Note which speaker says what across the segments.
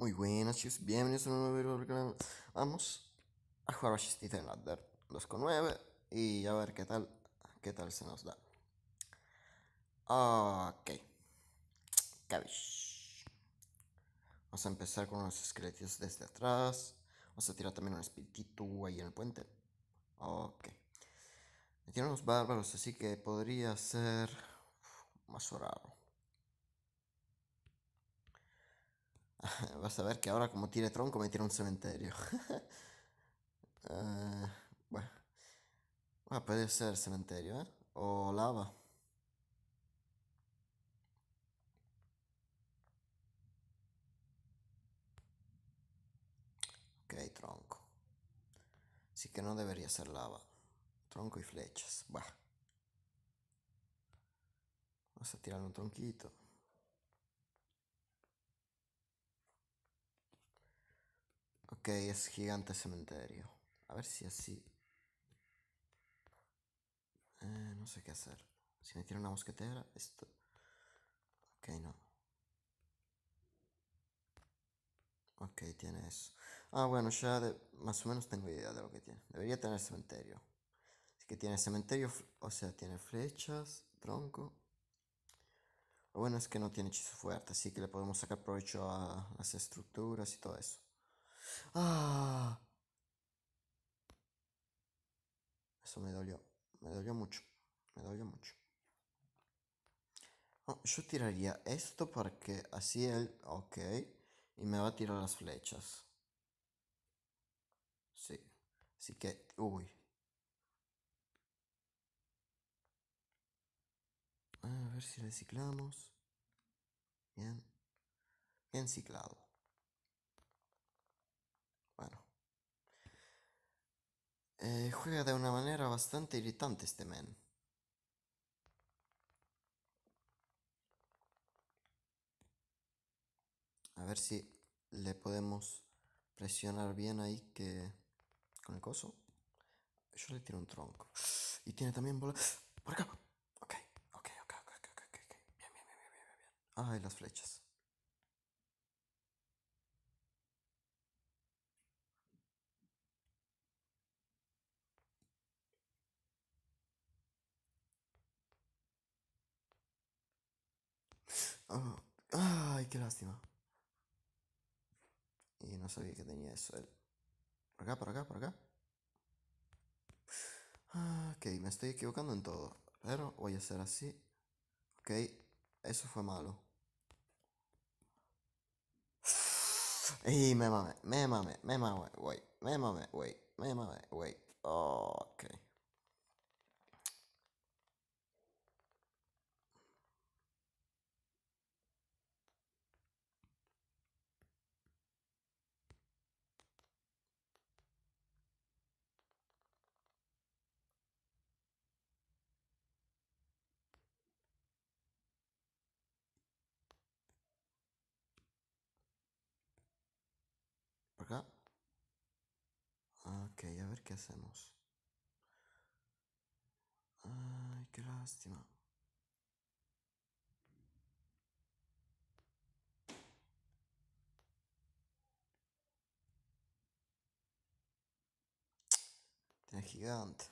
Speaker 1: Muy buenas chicos, bienvenidos a un nuevo video Vamos a jugar a Shistita en con 9 y a ver qué tal, qué tal se nos da Ok Vamos a empezar con unos esqueletos desde atrás Vamos a tirar también un espíritu ahí en el puente Ok Me tiran bárbaros, así que podría ser más raro Vas a ver que ahora como tiene tronco me tira un cementerio. Eh, bueno. Ah, puede ser cementerio, ¿eh? O lava. Ok, tronco. Así que no debería ser lava. Tronco y flechas. Bah. Vamos a tirar un tronquito. Ok, es gigante cementerio. A ver si así. Eh, no sé qué hacer. Si me tiene una mosquetera, esto. Ok, no. Ok, tiene eso. Ah, bueno, ya más o menos tengo idea de lo que tiene. Debería tener cementerio. Así que tiene cementerio, o sea, tiene flechas, tronco. Lo bueno es que no tiene hechizo fuerte, así que le podemos sacar provecho a las estructuras y todo eso. Ah. Eso me dolió. Me dolió mucho. Me dolió mucho. yo tiraría esto porque así él... Ok. Y me va a tirar las flechas. Sí. Así que... Uy. A ver si reciclamos. Bien. Bien ciclado. Eh, juega de una manera bastante irritante este men. A ver si le podemos presionar bien ahí que... Con el coso. Yo le tiro un tronco. Y tiene también bola... Por acá. Ok, ok, ok, ok, ok, Bien, bien, bien, bien, bien. bien. las flechas. ay, qué lástima. Y no sabía que tenía eso. él. Por acá, por acá, por acá. Ah, ok, me estoy equivocando en todo. Pero voy a hacer así. Ok, eso fue malo. Y me mame, me mame, me mame, wey, me mame, wey, me mame, wey. ok. ¿qué hacemos? Ay, qué lástima. Tiene gigante.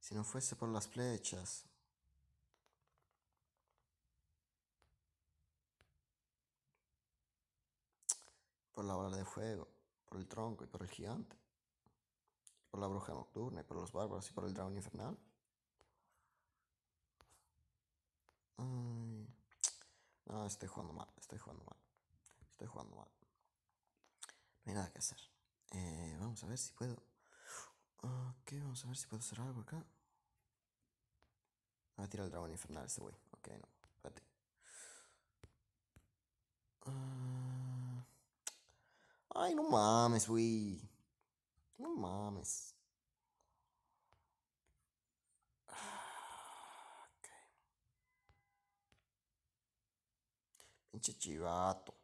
Speaker 1: Si no fuese por las flechas, por la bola de fuego, por el tronco y por el gigante, por la bruja nocturna y por los bárbaros y por el dragón infernal. No, estoy jugando mal, estoy jugando mal, estoy jugando mal. No hay nada que hacer. Eh, vamos a ver si puedo. vamos a ver si puedo hacer algo acá. Va a tirar el dragón infernal este güey. Ok, no, espérate. Ah. Ay, no mames, wey! No mames. Ah, okay. Pinche chivato.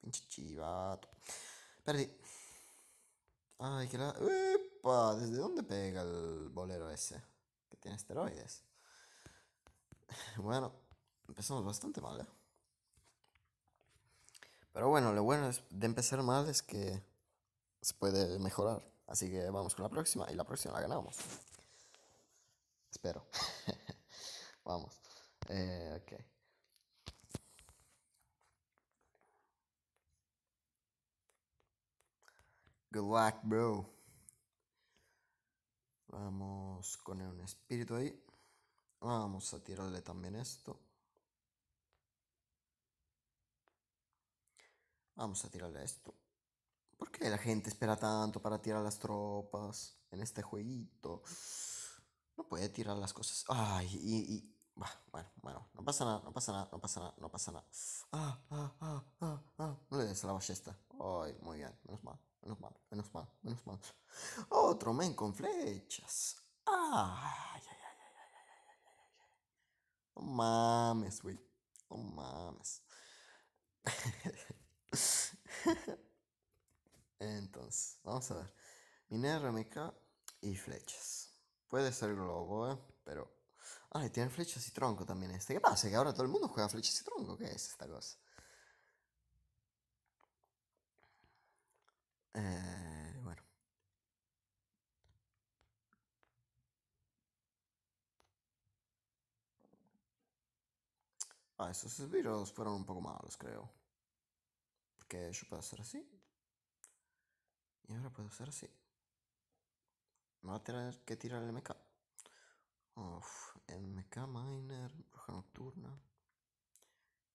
Speaker 1: Pinche chivato. Perdí. Ay, que la... ¡Upa! ¿Desde dónde pega el bolero ese? Que tiene esteroides. Bueno, empezamos bastante mal, ¿eh? Pero bueno, lo bueno es de empezar mal es que se puede mejorar. Así que vamos con la próxima y la próxima la ganamos. Espero. vamos. Eh, ok. Good luck, bro. Vamos con un espíritu ahí. Vamos a tirarle también esto. Vamos a tirarle a esto. ¿Por qué la gente espera tanto para tirar las tropas en este jueguito? No puede tirar las cosas. Ay, y, bueno, bueno, no pasa nada, no pasa nada, no pasa nada, no pasa nada. Ah, ah, ah, ah, ah. No le des a la ballesta. Ay, muy bien, menos mal, menos mal, menos mal, menos mal. Otro men con flechas. Ay, ay, ay, ay, ay, ay, ay, ay. No mames, güey. No mames. Entonces, vamos a ver. Minera, MK y flechas. Puede ser globo, ¿eh? Pero... y tiene flechas y tronco también este. ¿Qué pasa? Que ahora todo el mundo juega flechas y tronco. ¿Qué es esta cosa? Eh, bueno. Ah, esos esbirros fueron un poco malos, creo. Que yo puedo hacer así. Y ahora puedo hacer así. Me va a tener que tirar el MK. Uff, MK Miner, Bruja Nocturna.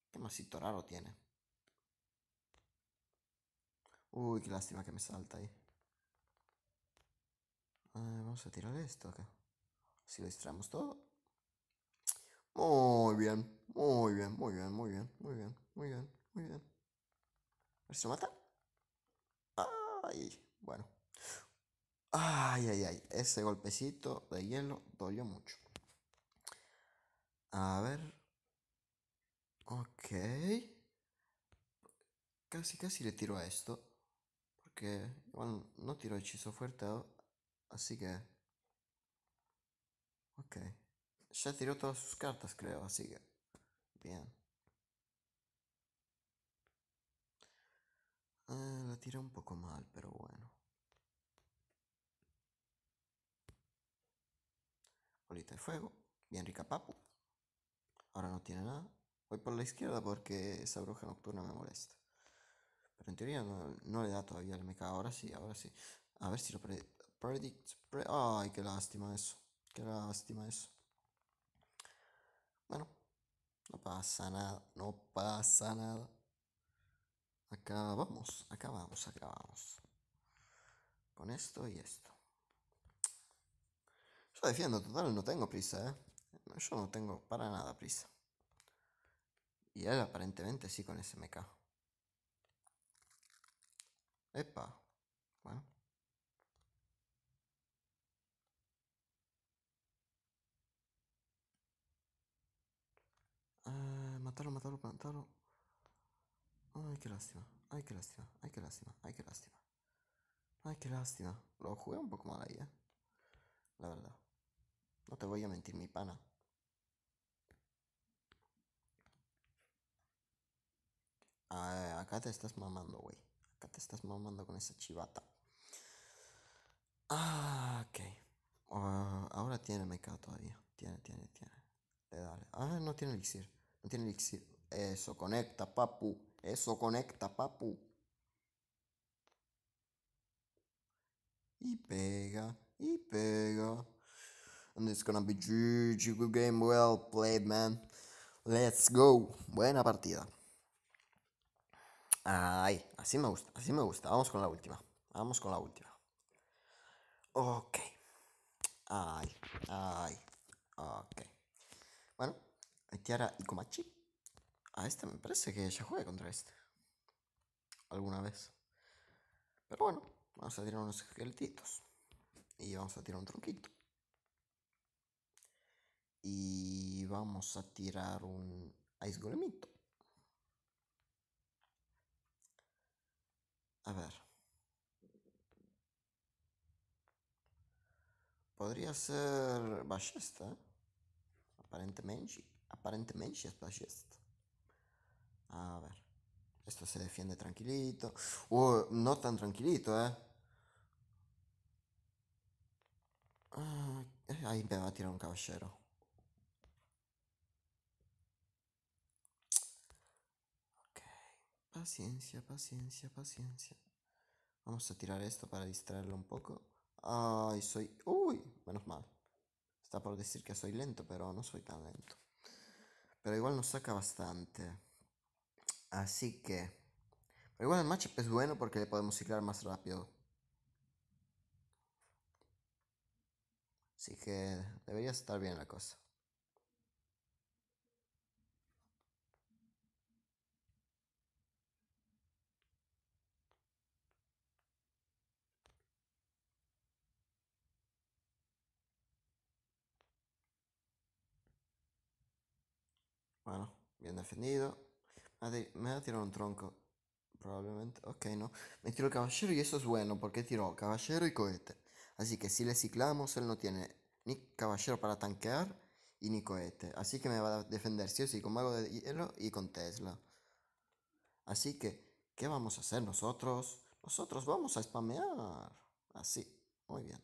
Speaker 1: ¿Qué masito raro tiene? Uy, qué lástima que me salta ahí. vamos a tirar esto acá. Si lo distraemos todo. Muy bien, muy bien, muy bien, muy bien, muy bien, muy bien, muy bien. Se mata? Ay, bueno. Ay, ay, ay. Ese golpecito de hielo dolió mucho. A ver. Ok. Casi, casi le tiro a esto. Porque, bueno, no tiro hechizo fuerte. Así que... Ok. Ya tiró todas sus cartas, creo. Así que... Bien. tira un poco mal, pero bueno. Bolita de fuego. Bien rica papu. Ahora no tiene nada. Voy por la izquierda porque esa bruja nocturna me molesta. Pero en teoría no, le da todavía el meca, Ahora sí, ahora sí. A ver si lo pre predict. Ay, qué lástima eso. Qué lástima eso. Bueno, no pasa nada. No pasa nada. Acá vamos, acá vamos, Con esto y esto. Yo defiendo, total, no tengo prisa, ¿eh? yo no tengo para nada prisa. Y él aparentemente sí con SMK. Epa. Bueno. Eh, matalo, matarlo, matarlo, matarlo. Ay, qué lástima. Ay, qué lástima. Ay, qué lástima. Ay, qué lástima. Ay, qué lástima. Lo jugué un poco mal ahí, ¿eh? La verdad. No te voy a mentir, mi pana. Ah, acá te estás mamando, güey. Acá te estás mamando con esa chivata. Ah, ok. Ah, ahora tiene meca todavía. Tiene, tiene, tiene. Le dale. Ah, no tiene elixir. No tiene elixir. Eso conecta, papu. Eso conecta, papu. Y pega, y pega. And it's gonna be GG. Good game, well played, man. Let's go. Buena partida. Ay, así me gusta, así me gusta. Vamos con la última. Vamos con la última. Ok. Ay, ay. Ok. Bueno, Tiara y Comachi. A ah, este me parece que ya juega contra este. Alguna vez. Pero bueno, vamos a tirar unos esqueletitos. Y vamos a tirar un tronquito. Y vamos a tirar un Ice Golemito. A ver. Podría ser ballesta. Aparentemente, aparentemente es ballesta. A ver. Esto se defiende tranquilito. no tan tranquilito, eh. Ah, ahí me va a tirar un caballero. Ok. Paciencia, paciencia, paciencia. Vamos a tirar esto para distraerlo un poco. Ay, soy... Uy, menos mal. Está por decir que soy lento, pero no soy tan lento. Pero igual nos saca bastante. Así que... Pero bueno, el matchup es bueno porque le podemos ciclar más rápido. Así que debería estar bien la cosa. Bueno, bien defendido. Ah, me me ha tirado un tronco. Probablemente. Ok, no. Me tiró el caballero y eso es bueno porque tiró caballero y cohete. Así que si le ciclamos, él no tiene ni caballero para tanquear y ni cohete. Así que me va a defender sí o sí con mago de hielo y con Tesla. Así que, ¿qué vamos a hacer nosotros? Nosotros vamos a spamear. Así. Muy bien.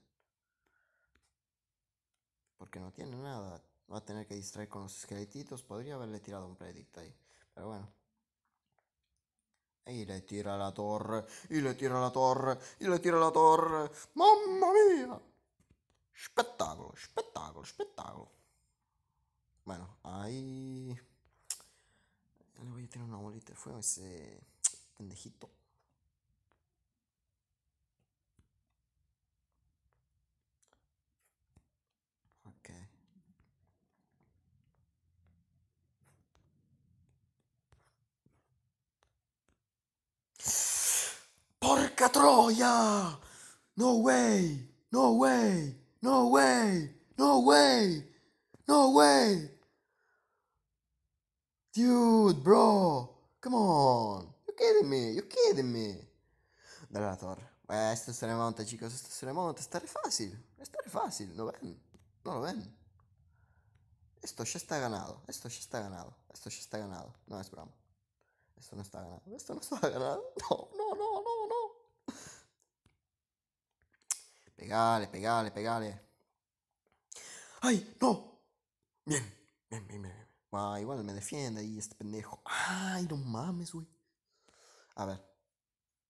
Speaker 1: Porque no tiene nada. Va a tener que distraer con los esqueletitos. Podría haberle tirado un predict ahí. Pero bueno. E le tira la torre, e le tira la torre, e le tira la torre. Mamma mia! Spettacolo, spettacolo, spettacolo. Bueno, ahí... Le voy a tirar una bolita de fuego a ese pendejito. yeah! No way! No way! No way! No way! No way! Dude, bro! Come on! You kidding me? You kidding me? Dalla torre. Eh, esta se remonta, chicos, esta se remonta. Stare fácil, stare fácil, ¿no ven? ¿No lo ven? Esto ya está ganado, esto ya está ganado, esto ya está ganado. No es broma. Esto no está ganado, esto no está ganado. No, no, no, no, no. Pegale, pegale, pegale. ¡Ay, no! Bien, bien, bien, bien. igual me defiende ahí este pendejo. ¡Ay, no mames, güey! A ver,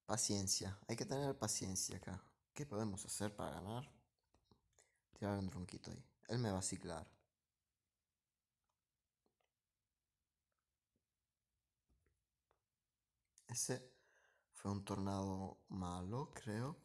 Speaker 1: paciencia. Hay que tener paciencia acá. ¿Qué podemos hacer para ganar? Tirar un tronquito ahí. Él me va a ciclar. Ese fue un tornado malo, creo.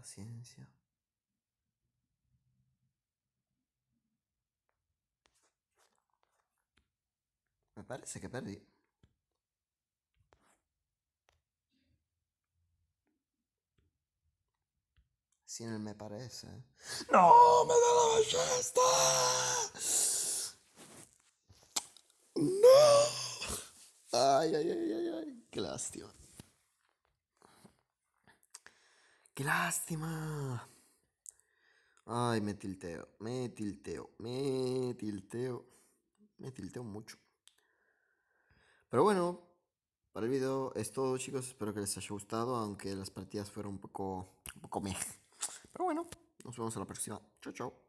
Speaker 1: paciencia. Me parece que perdí. Sí, me parece. ¡No! ¡Me da la ballesta! ¡No! ¡Ay, ay, ay, ay! ay. ¡Qué lástima! ¡Qué lástima! Ay, me tilteo, me tilteo, me tilteo. Me tilteo mucho. Pero bueno, para el video es todo, chicos. Espero que les haya gustado, aunque las partidas fueron un poco, un poco meh. Pero bueno, nos vemos a la próxima. Chau, chao.